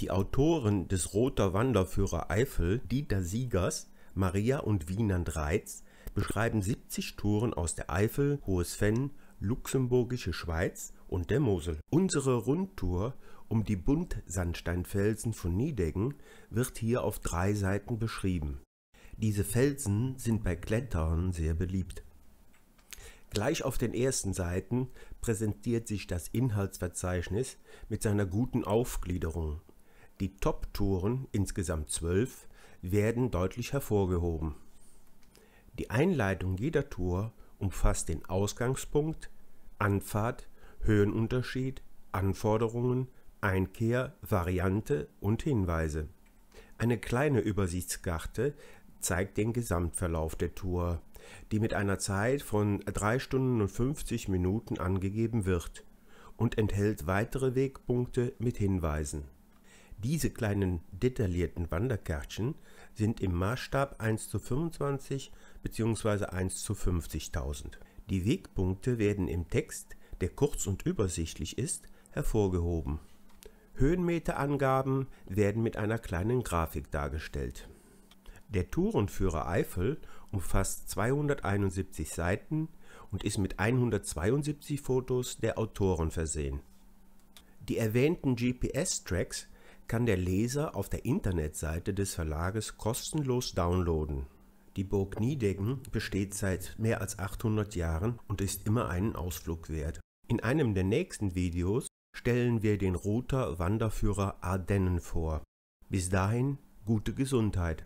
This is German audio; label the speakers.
Speaker 1: Die Autoren des Roter Wanderführer Eifel, Dieter Siegers, Maria und Wienand Reitz, beschreiben 70 Touren aus der Eifel, Hohes Fenn, Luxemburgische Schweiz und der Mosel. Unsere Rundtour um die Buntsandsteinfelsen von Niedeggen wird hier auf drei Seiten beschrieben. Diese Felsen sind bei Klettern sehr beliebt. Gleich auf den ersten Seiten präsentiert sich das Inhaltsverzeichnis mit seiner guten Aufgliederung. Die Top-Touren, insgesamt zwölf, werden deutlich hervorgehoben. Die Einleitung jeder Tour umfasst den Ausgangspunkt, Anfahrt, Höhenunterschied, Anforderungen, Einkehr, Variante und Hinweise. Eine kleine Übersichtskarte zeigt den Gesamtverlauf der Tour, die mit einer Zeit von 3 Stunden und 50 Minuten angegeben wird und enthält weitere Wegpunkte mit Hinweisen. Diese kleinen detaillierten Wanderkärtchen sind im Maßstab 1 zu 25 bzw. 1 zu 50.000. Die Wegpunkte werden im Text, der kurz und übersichtlich ist, hervorgehoben. Höhenmeterangaben werden mit einer kleinen Grafik dargestellt. Der Tourenführer Eifel umfasst 271 Seiten und ist mit 172 Fotos der Autoren versehen. Die erwähnten GPS-Tracks kann der Leser auf der Internetseite des Verlages kostenlos downloaden. Die Burg Niedecken besteht seit mehr als 800 Jahren und ist immer einen Ausflug wert. In einem der nächsten Videos stellen wir den Router Wanderführer Ardennen vor. Bis dahin gute Gesundheit.